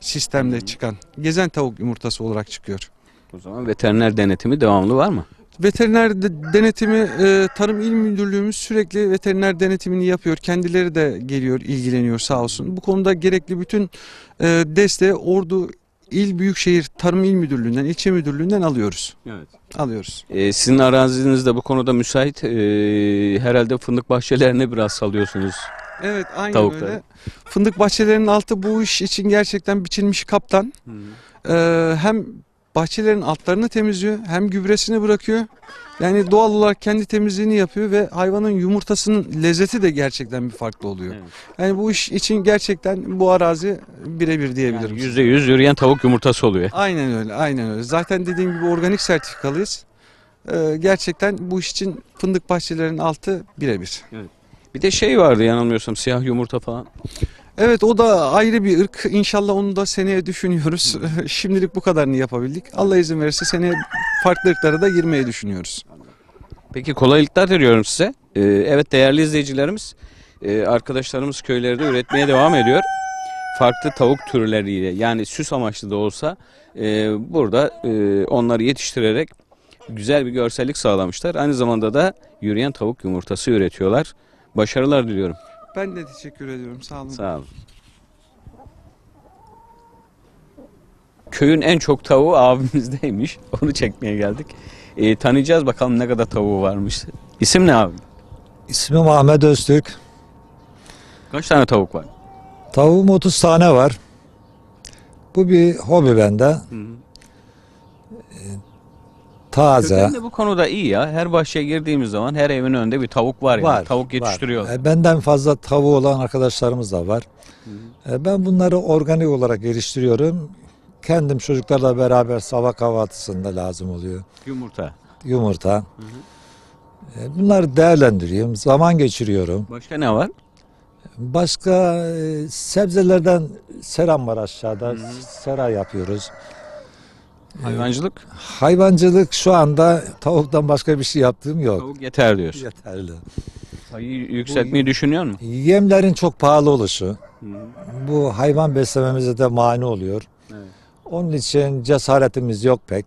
sistemde çıkan gezen tavuk yumurtası olarak çıkıyor. O zaman veteriner denetimi devamlı var mı? Veteriner de, denetimi e, Tarım İl Müdürlüğümüz sürekli veteriner denetimini yapıyor. Kendileri de geliyor, ilgileniyor sağ olsun. Bu konuda gerekli bütün e, desteği Ordu İl Büyükşehir Tarım İl Müdürlüğü'nden, ilçe müdürlüğünden alıyoruz. Evet. Alıyoruz. Ee, sizin araziniz de bu konuda müsait. Ee, herhalde fındık bahçelerine biraz salıyorsunuz. Evet, aynı tavukları. öyle. Fındık bahçelerinin altı bu iş için gerçekten biçilmiş kaptan. Hı. Ee, hem bahçelerin altlarını temizliyor. Hem gübresini bırakıyor. Yani doğal olarak kendi temizliğini yapıyor ve hayvanın yumurtasının lezzeti de gerçekten bir farklı oluyor. Evet. Yani bu iş için gerçekten bu arazi birebir diyebilirim. Yüzde yani yüz yürüyen tavuk yumurtası oluyor. Aynen öyle, aynen öyle. Zaten dediğim gibi organik sertifikalıyız. Ee, gerçekten bu iş için fındık bahçelerinin altı birebir. Evet. Bir de şey vardı yanılmıyorsam siyah yumurta falan. Evet o da ayrı bir ırk. İnşallah onu da seneye düşünüyoruz. Şimdilik bu kadarını yapabildik. Allah izin verirse seneye farklı ırklara da girmeyi düşünüyoruz. Peki kolaylıklar diliyorum size. Ee, evet değerli izleyicilerimiz, e, arkadaşlarımız köylerde üretmeye devam ediyor. Farklı tavuk türleriyle yani süs amaçlı da olsa e, burada e, onları yetiştirerek güzel bir görsellik sağlamışlar. Aynı zamanda da yürüyen tavuk yumurtası üretiyorlar. Başarılar diliyorum. Ben de teşekkür ediyorum. Sağ olun. Sağ olun. Köyün en çok tavuğu abimizdeymiş. Onu çekmeye geldik. E, tanıyacağız bakalım ne kadar tavuğu varmış. İsim ne abi? İsmim Ahmet Öztürk. Kaç tane tavuk var? Tavuğum 30 tane var. Bu bir hobi bende. Hı hı taze. Köken de bu konuda iyi ya. Her bahçeye girdiğimiz zaman her evin önünde bir tavuk var. var yani. Tavuk yetiştiriyor. E, benden fazla tavuğu olan arkadaşlarımız da var. Hı. E, ben bunları organik olarak geliştiriyorum. Kendim çocuklarla beraber sabah kahvaltısında lazım oluyor. Yumurta. Yumurta. Hı hı. E, bunları değerlendiriyorum. Zaman geçiriyorum. Başka ne var? Başka e, sebzelerden seram var aşağıda. Hı hı. Sera yapıyoruz. Hayvancılık? Hayvancılık şu anda tavuktan başka bir şey yaptığım yok. Tavuk yeter diyorsun. Yeterli. Sayıyı yükseltmeyi düşünüyor musun? Yemlerin çok pahalı oluşu. Bu hayvan beslememize de mani oluyor. Evet. Onun için cesaretimiz yok pek.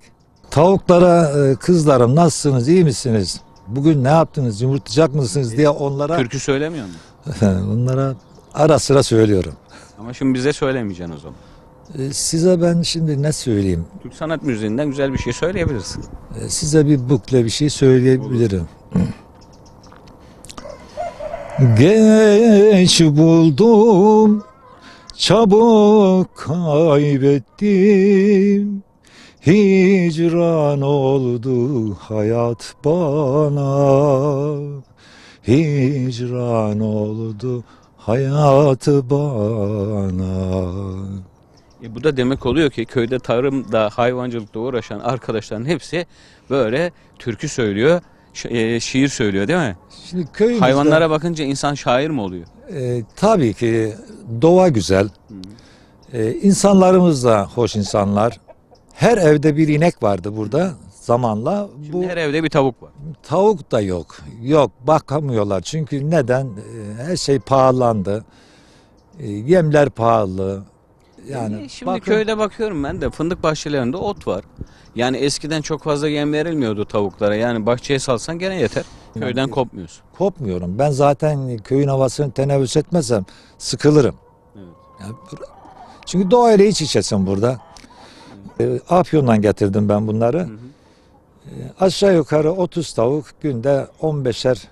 Tavuklara e, kızlarım nasılsınız iyi misiniz? Bugün ne yaptınız yumurtlayacak mısınız diye onlara Türkü söylemiyor musun? onlara ara sıra söylüyorum. Ama şimdi bize söylemeyeceksin o zaman. Ee, size ben şimdi ne söyleyeyim? Türk Sanat Müziği'nden güzel bir şey söyleyebilirsin. Ee, size bir bukle bir şey söyleyebilirim. Geç buldum, çabuk kaybettim. Hicran oldu hayat bana. Hicran oldu hayat bana. E bu da demek oluyor ki köyde tarımda, hayvancılıkta uğraşan arkadaşların hepsi böyle türkü söylüyor, şi- e, şiir söylüyor değil mi? Şimdi köyümüzde Hayvanlara bakınca insan şair mi oluyor? e, tabii ki doğa güzel. E, insanlarımız da hoş insanlar. Her evde bir inek vardı burada zamanla. Bu Her evde bir tavuk var. Tavuk da yok. Yok bakamıyorlar. Çünkü neden? Ee, Her şey pahalandı. Ee, Yemler pahalı. Yani Şimdi bakın, köyde bakıyorum ben de fındık bahçelerinde ot var. Yani eskiden çok fazla yem verilmiyordu tavuklara. Yani bahçeye salsan gene yeter. Köyden Yani- kopmuyorsun. kopmuyorum. Ben zaten köyün havasını teneffüs etmezsem sıkılırım. Yani çünkü doğayla iç içesin burada. Ee, Afyon'dan getirdim ben bunları. Ee, Aşağı yukarı 30 tavuk günde 15'er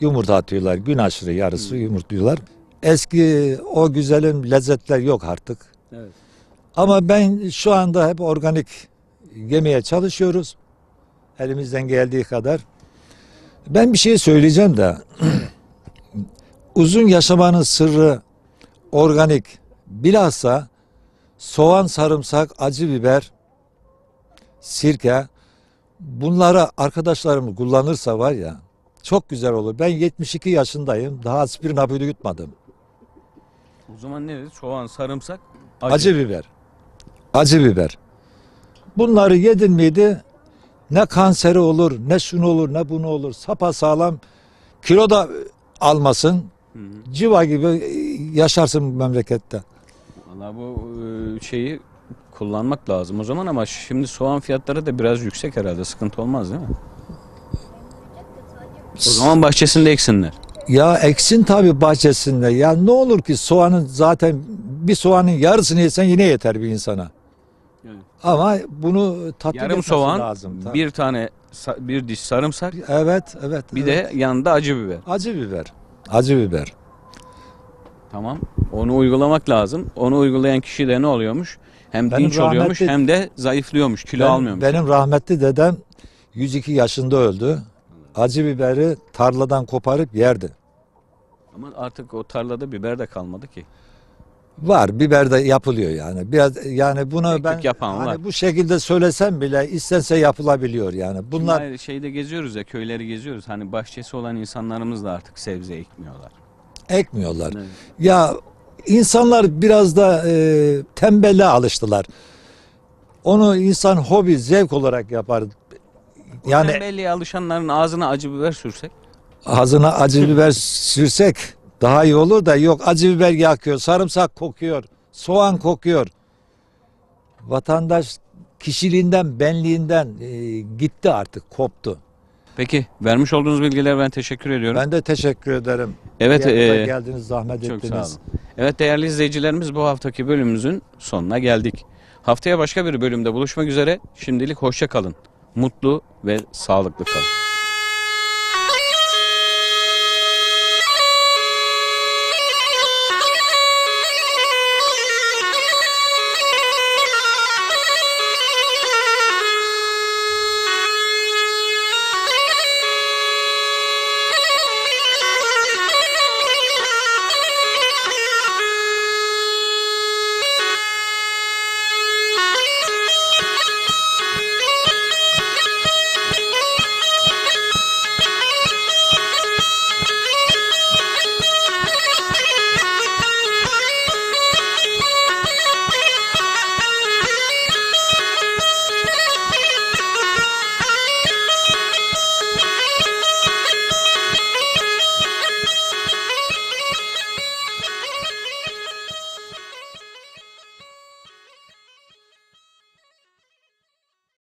yumurta atıyorlar. Gün aşırı yarısı yumurtluyorlar. Eski o güzelim lezzetler yok artık. Evet. Ama ben şu anda hep organik yemeye çalışıyoruz. Elimizden geldiği kadar. Ben bir şey söyleyeceğim de uzun yaşamanın sırrı organik bilhassa soğan, sarımsak, acı biber, sirke bunlara arkadaşlarım kullanırsa var ya çok güzel olur. Ben 72 yaşındayım. Daha aspirin hapıyla yutmadım. O zaman ne dedi? Soğan, sarımsak? Acı. acı biber. Acı biber. Bunları yedin miydi ne kanseri olur, ne şunu olur, ne bunu olur. Sapa sağlam kilo da almasın. Hı hı. Civa gibi yaşarsın bu memlekette. Valla bu şeyi kullanmak lazım o zaman ama şimdi soğan fiyatları da biraz yüksek herhalde. Sıkıntı olmaz değil mi? O zaman bahçesinde eksinler. Ya eksin tabi bahçesinde. Ya ne olur ki soğanın zaten bir soğanın yarısını yesen yine yeter bir insana. Evet. Ama bunu tatlı Yarım soğan, lazım. Tabii. bir tane bir diş sarımsak. Evet, evet. Bir evet. de yanında acı biber. Acı biber. Acı biber. Tamam. Onu uygulamak lazım. Onu uygulayan kişi de ne oluyormuş? Hem benim dinç oluyormuş hem de zayıflıyormuş, kilo ben, almıyormuş. Benim rahmetli dedem 102 yaşında öldü. Acı biberi tarladan koparıp yerdi. Ama artık o tarlada biber de kalmadı ki. Var biber de yapılıyor yani. Biraz yani bunu Ekmek ben yapan hani var. bu şekilde söylesem bile istense yapılabiliyor yani. Bunlar Bunlar şeyde geziyoruz ya köyleri geziyoruz. Hani bahçesi olan insanlarımız da artık sebze ekmiyorlar. ekmiyorlar. Evet. Ya insanlar biraz da e, tembele alıştılar. Onu insan hobi, zevk olarak yapar. Yani Tembelliğe alışanların ağzına acı biber sürsek ağzına acı biber sürsek daha iyi olur da yok acı biber yakıyor, sarımsak kokuyor, soğan kokuyor. Vatandaş kişiliğinden, benliğinden e, gitti artık, koptu. Peki vermiş olduğunuz bilgiler ben teşekkür ediyorum. Ben de teşekkür ederim. Evet. E, geldiniz, zahmet çok ettiniz. Sağ olun. Evet değerli izleyicilerimiz bu haftaki bölümümüzün sonuna geldik. Haftaya başka bir bölümde buluşmak üzere. Şimdilik hoşça kalın. Mutlu ve sağlıklı kalın.